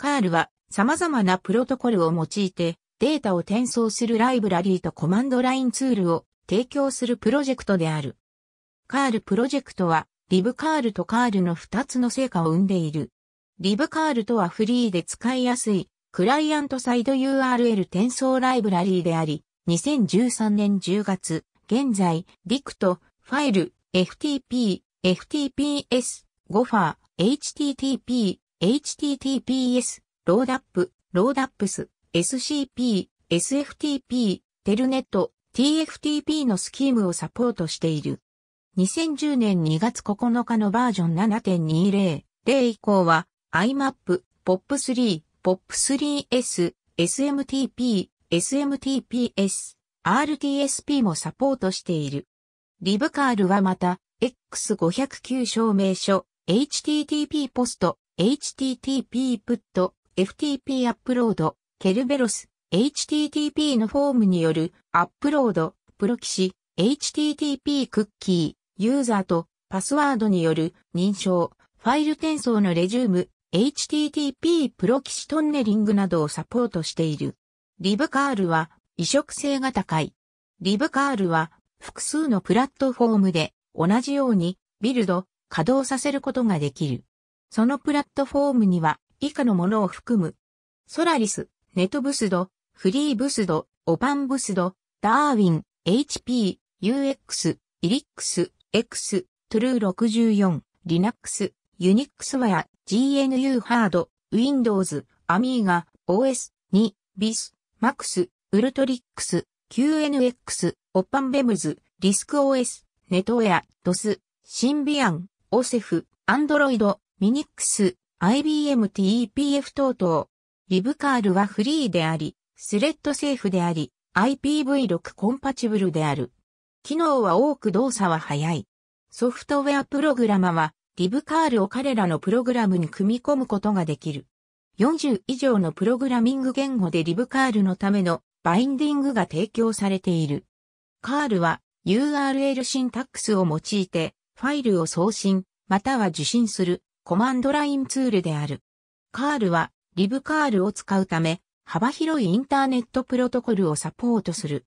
カールは様々なプロトコルを用いてデータを転送するライブラリーとコマンドラインツールを提供するプロジェクトである。カールプロジェクトはリブカールとカールの2つの成果を生んでいる。リブカールとはフリーで使いやすいクライアントサイド URL 転送ライブラリーであり、2013年10月、現在、リクト、ファイル、FTP、FTPS、ゴファー、HTTP、https、ローダップ、ローダップス、scp、sftp、テルネット、tftp のスキームをサポートしている。2010年2月9日のバージョン7.20、0以降は IMAP、POP3、POP3S、SMTP、SMTPS、RTSP もサポートしている。リブカールはまた、X509 証明書、http ポスト、http プット ftp アップロードケルベロス http のフォームによるアップロードプロキシ http クッキーユーザーとパスワードによる認証ファイル転送のレジューム http プロキシトンネリングなどをサポートしている。リブカールは移植性が高い。リブカールは複数のプラットフォームで同じようにビルド、稼働させることができる。そのプラットフォームには以下のものを含む。ソラリス、ネトブスド、フリーブスド、オパンブスド、ダーウィン、HP、UX、イリックス、X、トゥルー64、Linux、ユニックスワヤ、GNU ハード、Windows、アミーガ、OS、2、ス、マックス、ウルトリックス、QNX、オパンベムズ、リスク OS、ネトウェア、ドス、シンビアン、オセフ、アンドロイド、ミニックス、IBM TEPF 等々。リブカールはフリーであり、スレッドセーフであり、IPv6 コンパチブルである。機能は多く動作は早い。ソフトウェアプログラマは、リブカールを彼らのプログラムに組み込むことができる。40以上のプログラミング言語でリブカールのためのバインディングが提供されている。カールは URL シンタックスを用いてファイルを送信または受信するコマンドラインツールである。カールは、リブカールを使うため、幅広いインターネットプロトコルをサポートする。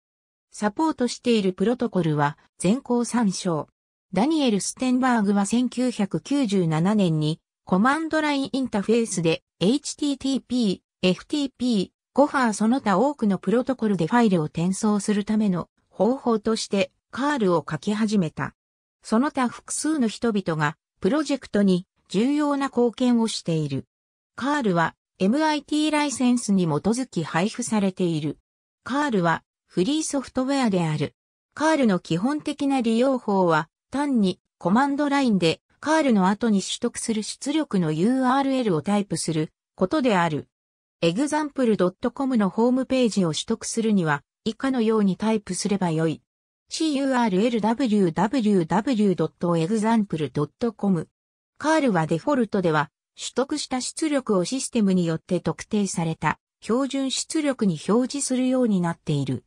サポートしているプロトコルは、全項参照。ダニエル・ステンバーグは1997年に、コマンドラインインターフェースで、HTTP、FTP、ゴファーその他多くのプロトコルでファイルを転送するための方法として、カールを書き始めた。その他複数の人々が、プロジェクトに重要な貢献をしている。カールは MIT ライセンスに基づき配布されている。カールはフリーソフトウェアである。カールの基本的な利用法は単にコマンドラインでカールの後に取得する出力の URL をタイプすることである。example.com のホームページを取得するには以下のようにタイプすればよい。curl www.example.com カールはデフォルトでは、取得した出力をシステムによって特定された標準出力に表示するようになっている。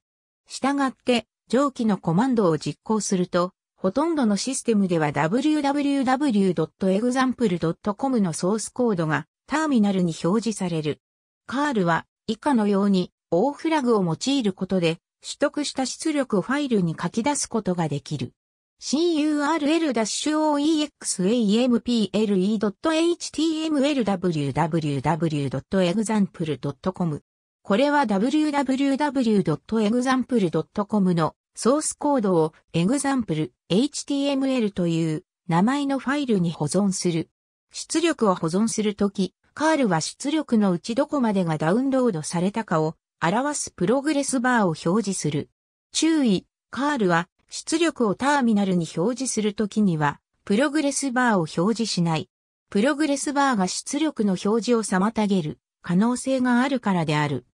従って、上記のコマンドを実行すると、ほとんどのシステムでは www.example.com のソースコードがターミナルに表示される。カールは以下のようにオーフラグを用いることで取得した出力ファイルに書き出すことができる。curl-oexample.html.www.example.com これは www.example.com のソースコードを example.html という名前のファイルに保存する。出力を保存するとき、カールは出力のうちどこまでがダウンロードされたかを表すプログレスバーを表示する。注意、カールは出力をターミナルに表示するときには、プログレスバーを表示しない。プログレスバーが出力の表示を妨げる可能性があるからである。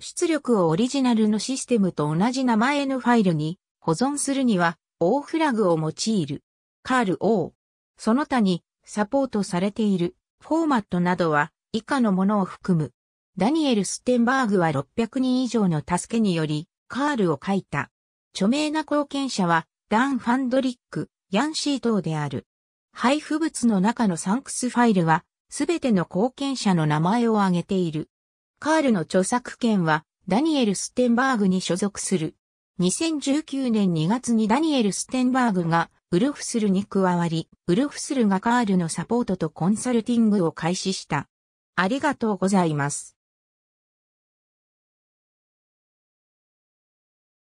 出力をオリジナルのシステムと同じ名前のファイルに保存するには O フラグを用いる。カール O。その他にサポートされているフォーマットなどは以下のものを含む。ダニエル・ステンバーグは600人以上の助けによりカールを書いた。著名な貢献者は、ダン・ファンドリック、ヤンシー等である。配布物の中のサンクスファイルは、すべての貢献者の名前を挙げている。カールの著作権は、ダニエル・ステンバーグに所属する。2019年2月にダニエル・ステンバーグが、ウルフスルに加わり、ウルフスルがカールのサポートとコンサルティングを開始した。ありがとうございます。